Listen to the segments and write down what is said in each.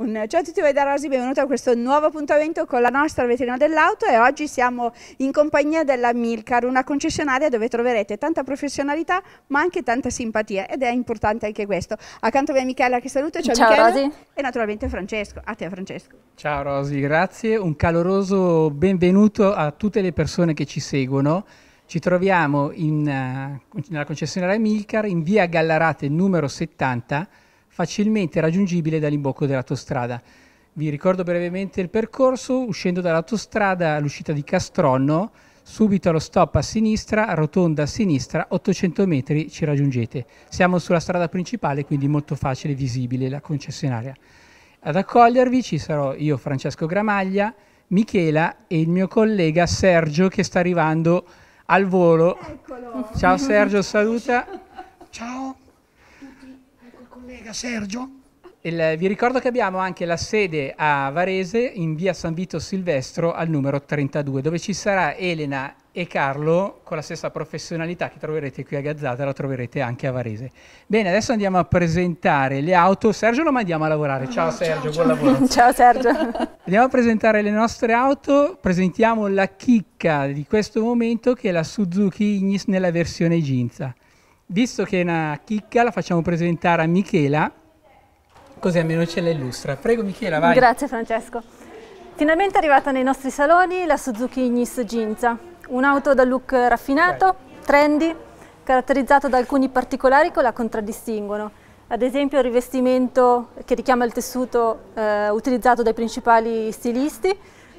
Un ciao a tutti voi da Rosi, benvenuti a questo nuovo appuntamento con la nostra vetrina dell'auto e oggi siamo in compagnia della Milcar, una concessionaria dove troverete tanta professionalità ma anche tanta simpatia ed è importante anche questo. Accanto a me Michela che saluto, ciao, ciao Michela Rosi. e naturalmente Francesco, a te Francesco. Ciao Rosi, grazie, un caloroso benvenuto a tutte le persone che ci seguono. Ci troviamo in, uh, nella concessionaria Milcar in via Gallarate numero 70 facilmente raggiungibile dall'imbocco dell'autostrada. Vi ricordo brevemente il percorso, uscendo dall'autostrada all'uscita di Castronno, subito allo stop a sinistra, rotonda a sinistra, 800 metri ci raggiungete. Siamo sulla strada principale, quindi molto facile e visibile la concessionaria. Ad accogliervi ci sarò io Francesco Gramaglia, Michela e il mio collega Sergio che sta arrivando al volo. Eccolo. Ciao Sergio, saluta. Ciao a Sergio. Il, vi ricordo che abbiamo anche la sede a Varese in via San Vito Silvestro al numero 32, dove ci sarà Elena e Carlo con la stessa professionalità che troverete qui a Gazzata, la troverete anche a Varese. Bene, adesso andiamo a presentare le auto. Sergio lo mandiamo a lavorare. Ciao Sergio, ciao, buon lavoro. Ciao Sergio. Andiamo a presentare le nostre auto. Presentiamo la chicca di questo momento che è la Suzuki Ignis nella versione Ginza. Visto che è una chicca, la facciamo presentare a Michela, così almeno ce la illustra. Prego Michela, vai. Grazie Francesco. Finalmente è arrivata nei nostri saloni la Suzuki Ignis Ginza, un'auto da look raffinato, Beh. trendy, caratterizzato da alcuni particolari che la contraddistinguono. Ad esempio il rivestimento che richiama il tessuto eh, utilizzato dai principali stilisti,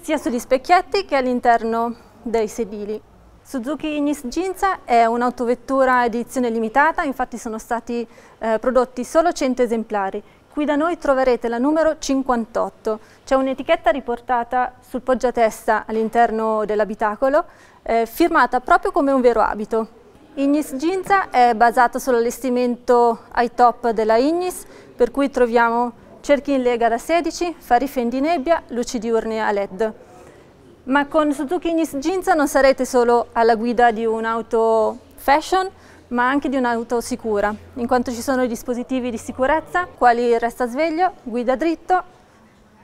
sia sugli specchietti che all'interno dei sedili. Suzuki Ignis Ginza è un'autovettura edizione limitata, infatti sono stati eh, prodotti solo 100 esemplari. Qui da noi troverete la numero 58, c'è un'etichetta riportata sul poggiatesta all'interno dell'abitacolo, eh, firmata proprio come un vero abito. Ignis Ginza è basato sull'allestimento ai top della Ignis, per cui troviamo cerchi in lega da 16, farife in di nebbia, luci diurne a LED. Ma con Suzuki Ginza non sarete solo alla guida di un'auto fashion, ma anche di un'auto sicura, in quanto ci sono i dispositivi di sicurezza, quali resta sveglio, guida dritto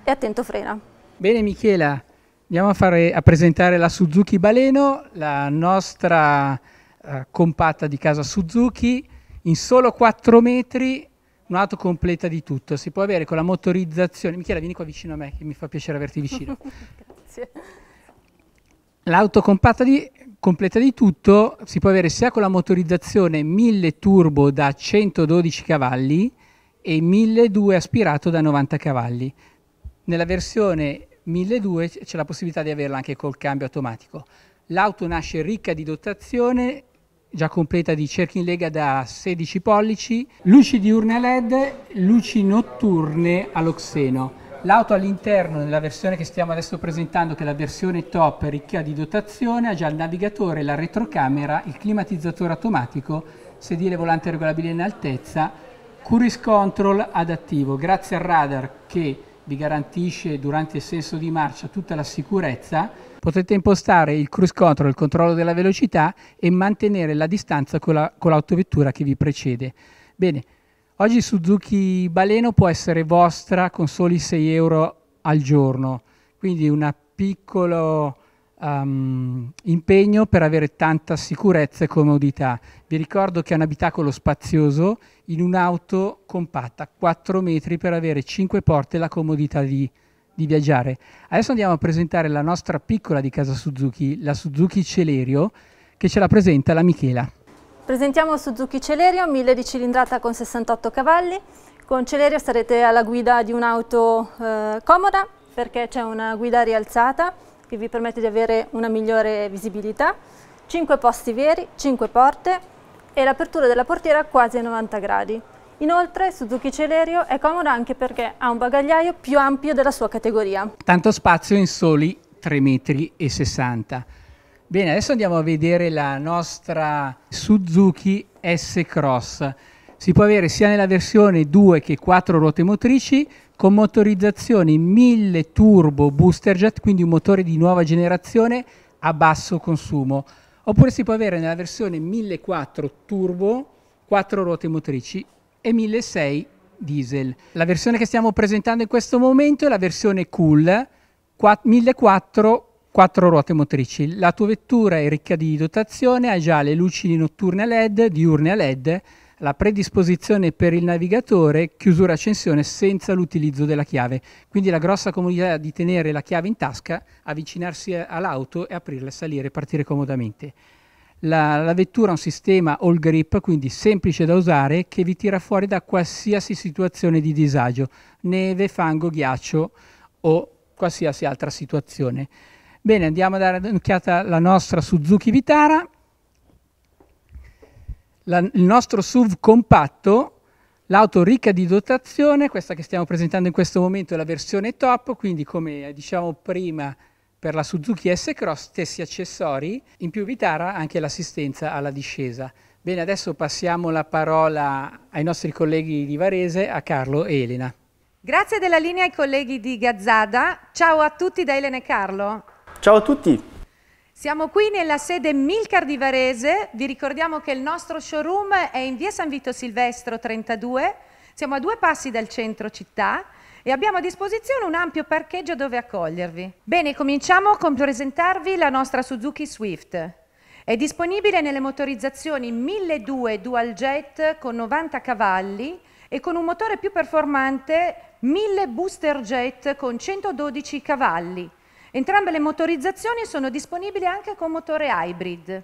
e attento frena. Bene Michela, andiamo a, fare, a presentare la Suzuki Baleno, la nostra eh, compatta di casa Suzuki, in solo 4 metri un'auto completa di tutto. Si può avere con la motorizzazione. Michela, vieni qua vicino a me, che mi fa piacere averti vicino. Grazie. L'auto compatta di, completa di tutto si può avere sia con la motorizzazione 1000 turbo da 112 cavalli e 1200 aspirato da 90 cavalli. Nella versione 1200 c'è la possibilità di averla anche col cambio automatico. L'auto nasce ricca di dotazione, già completa di cerchi in lega da 16 pollici, luci diurne a LED, luci notturne all'oxeno. L'auto all'interno, nella versione che stiamo adesso presentando, che è la versione top ricca di dotazione, ha già il navigatore, la retrocamera, il climatizzatore automatico, sedile volante regolabile in altezza, cruise control adattivo, grazie al radar che vi garantisce durante il senso di marcia tutta la sicurezza, potete impostare il cruise control, il controllo della velocità e mantenere la distanza con l'autovettura la, che vi precede. Bene, Oggi Suzuki Baleno può essere vostra con soli 6 euro al giorno, quindi un piccolo um, impegno per avere tanta sicurezza e comodità. Vi ricordo che è un abitacolo spazioso in un'auto compatta, 4 metri per avere 5 porte e la comodità di, di viaggiare. Adesso andiamo a presentare la nostra piccola di casa Suzuki, la Suzuki Celerio, che ce la presenta la Michela. Presentiamo Suzuki Celerio 1000 di cilindrata con 68 cavalli. Con Celerio sarete alla guida di un'auto eh, comoda perché c'è una guida rialzata che vi permette di avere una migliore visibilità, 5 posti veri, 5 porte e l'apertura della portiera quasi a 90 gradi. Inoltre Suzuki Celerio è comoda anche perché ha un bagagliaio più ampio della sua categoria. Tanto spazio in soli 3,60 metri Bene, adesso andiamo a vedere la nostra Suzuki S-Cross. Si può avere sia nella versione 2 che 4 ruote motrici con motorizzazione 1000 turbo booster jet, quindi un motore di nuova generazione a basso consumo. Oppure si può avere nella versione 1004 turbo 4 ruote motrici e 1600 diesel. La versione che stiamo presentando in questo momento è la versione Cool 1400 quattro ruote motrici. La tua vettura è ricca di dotazione, ha già le luci notturne a LED, diurne a LED, la predisposizione per il navigatore, chiusura accensione senza l'utilizzo della chiave. Quindi la grossa comodità di tenere la chiave in tasca, avvicinarsi all'auto e aprirla, salire e partire comodamente. La, la, vettura ha un sistema all grip, quindi semplice da usare, che vi tira fuori da qualsiasi situazione di disagio, neve, fango, ghiaccio o qualsiasi altra situazione. Bene, andiamo a dare un'occhiata alla nostra Suzuki Vitara. La, il nostro SUV compatto, l'auto ricca di dotazione, questa che stiamo presentando in questo momento è la versione top, quindi come diciamo prima per la Suzuki S-Cross stessi accessori, in più Vitara anche l'assistenza alla discesa. Bene, adesso passiamo la parola ai nostri colleghi di Varese, a Carlo e Elena. Grazie della linea ai colleghi di Gazzada. Ciao a tutti da Elena e Carlo. Ciao a tutti! Siamo qui nella sede Milcar di Varese, vi ricordiamo che il nostro showroom è in via San Vito Silvestro 32, siamo a due passi dal centro città e abbiamo a disposizione un ampio parcheggio dove accogliervi. Bene, cominciamo con presentarvi la nostra Suzuki Swift. È disponibile nelle motorizzazioni 1002 Dual Jet con 90 cavalli e con un motore più performante 1000 Booster Jet con 112 cavalli Entrambe le motorizzazioni sono disponibili anche con motore hybrid.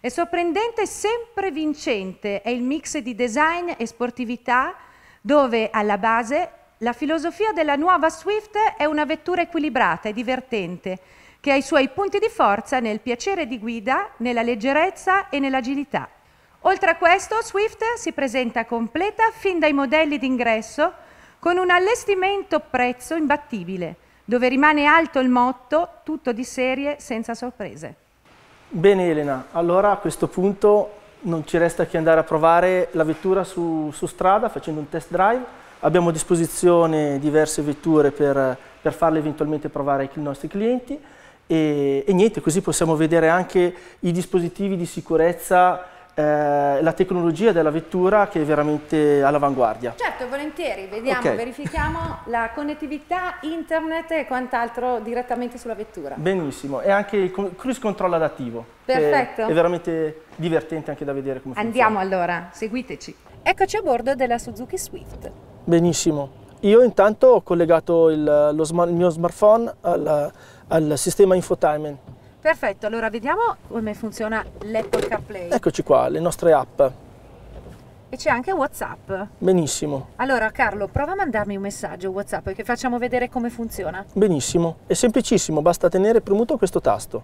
È sorprendente e sempre vincente è il mix di design e sportività dove alla base la filosofia della nuova Swift è una vettura equilibrata e divertente che ha i suoi punti di forza nel piacere di guida, nella leggerezza e nell'agilità. Oltre a questo, Swift si presenta completa fin dai modelli d'ingresso con un allestimento prezzo imbattibile dove rimane alto il motto tutto di serie senza sorprese. Bene Elena, allora a questo punto non ci resta che andare a provare la vettura su, su strada facendo un test drive. Abbiamo a disposizione diverse vetture per, per farle eventualmente provare ai nostri clienti e, e niente, così possiamo vedere anche i dispositivi di sicurezza eh, la tecnologia della vettura che è veramente all'avanguardia. Certo, volentieri, vediamo, okay. verifichiamo la connettività, internet e quant'altro direttamente sulla vettura. Benissimo, e anche il cruise control adattivo. Perfetto. È veramente divertente anche da vedere come Andiamo funziona. Andiamo allora, seguiteci. Eccoci a bordo della Suzuki Swift. Benissimo. Io intanto ho collegato il, lo, il mio smartphone al, al sistema infotainment Perfetto, allora vediamo come funziona l'Apple CarPlay. Eccoci qua, le nostre app. E c'è anche WhatsApp. Benissimo. Allora Carlo, prova a mandarmi un messaggio WhatsApp che facciamo vedere come funziona. Benissimo, è semplicissimo, basta tenere premuto questo tasto.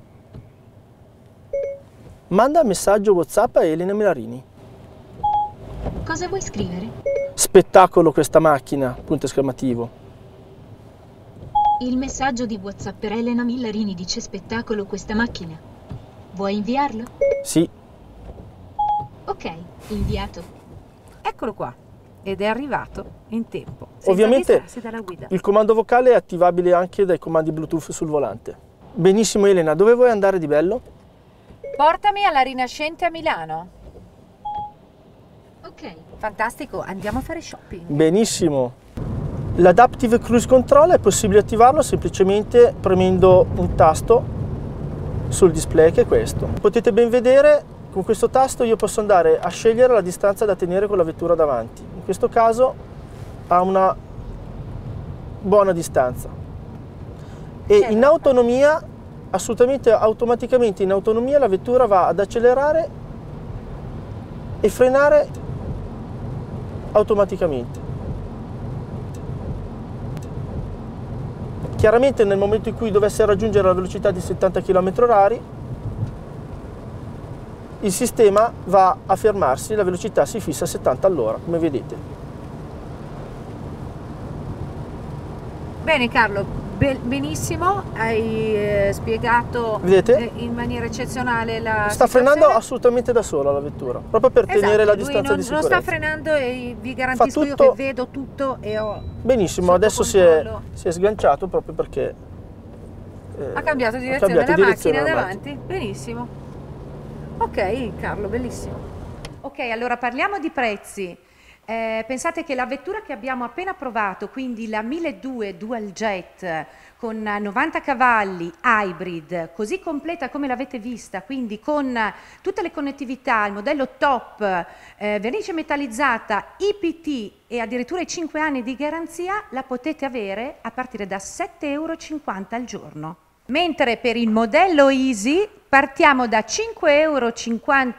Manda messaggio WhatsApp a Elena Melarini. Cosa vuoi scrivere? Spettacolo questa macchina, punto esclamativo. Il messaggio di WhatsApp per Elena Millarini dice spettacolo questa macchina. Vuoi inviarlo? Sì. Ok, inviato. Eccolo qua. Ed è arrivato in tempo. Ovviamente il comando vocale è attivabile anche dai comandi Bluetooth sul volante. Benissimo Elena, dove vuoi andare di bello? Portami alla Rinascente a Milano. Ok. Fantastico, andiamo a fare shopping. Benissimo. L'Adaptive Cruise Control è possibile attivarlo semplicemente premendo un tasto sul display che è questo. Potete ben vedere con questo tasto io posso andare a scegliere la distanza da tenere con la vettura davanti. In questo caso ha una buona distanza. E certo. in autonomia, assolutamente automaticamente in autonomia la vettura va ad accelerare e frenare automaticamente. Chiaramente nel momento in cui dovesse raggiungere la velocità di 70 km/h, il sistema va a fermarsi, la velocità si fissa a 70 all'ora, come vedete. Bene Carlo, benissimo, hai eh, spiegato Vedete? Eh, in maniera eccezionale la Sta frenando assolutamente da sola la vettura, proprio per esatto, tenere la distanza non, di sicurezza. Non sta frenando e vi garantisco tutto... io che vedo tutto e ho Benissimo, adesso si è, si è, sganciato proprio perché eh, ha cambiato direzione ha cambiato della direzione macchina davanti. Macchina. Benissimo. Ok, Carlo, bellissimo. Ok, allora parliamo di prezzi. Eh, pensate che la vettura che abbiamo appena provato, quindi la 1200 Dual Jet con 90 cavalli hybrid, così completa come l'avete vista, quindi con tutte le connettività, il modello top, eh, vernice metallizzata, IPT e addirittura i 5 anni di garanzia, la potete avere a partire da 7,50 euro al giorno. Mentre per il modello Easy partiamo da 5,50 euro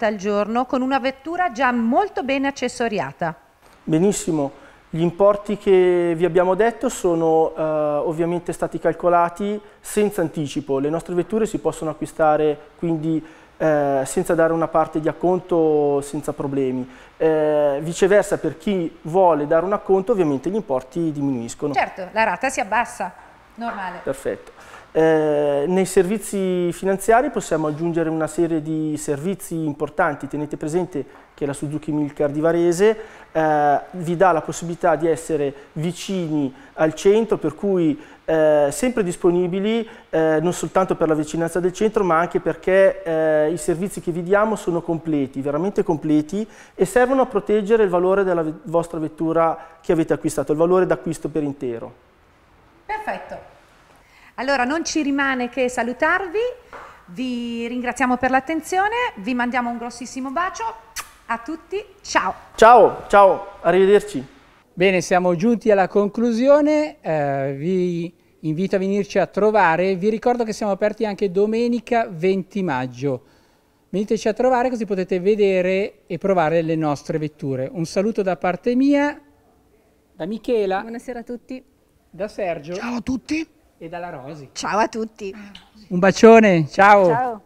al giorno con una vettura già molto ben accessoriata. Benissimo. Gli importi che vi abbiamo detto sono eh, ovviamente stati calcolati senza anticipo. Le nostre vetture si possono acquistare quindi eh, senza dare una parte di acconto, senza problemi. Eh, viceversa, per chi vuole dare un acconto, ovviamente gli importi diminuiscono. Certo, la rata si abbassa, normale. Perfetto. Eh, nei servizi finanziari possiamo aggiungere una serie di servizi importanti, tenete presente che la Suzuki Milcar di Varese eh, vi dà la possibilità di essere vicini al centro, per cui eh, sempre disponibili eh, non soltanto per la vicinanza del centro ma anche perché eh, i servizi che vi diamo sono completi, veramente completi e servono a proteggere il valore della vostra vettura che avete acquistato, il valore d'acquisto per intero. Perfetto. Allora non ci rimane che salutarvi, vi ringraziamo per l'attenzione, vi mandiamo un grossissimo bacio a tutti, ciao! Ciao, ciao, arrivederci! Bene, siamo giunti alla conclusione, eh, vi invito a venirci a trovare, vi ricordo che siamo aperti anche domenica 20 maggio. Veniteci a trovare così potete vedere e provare le nostre vetture. Un saluto da parte mia, da Michela. Buonasera a tutti. Da Sergio. Ciao a tutti e dalla Rosi. Ciao a tutti. Ah, Un bacione, ciao. ciao.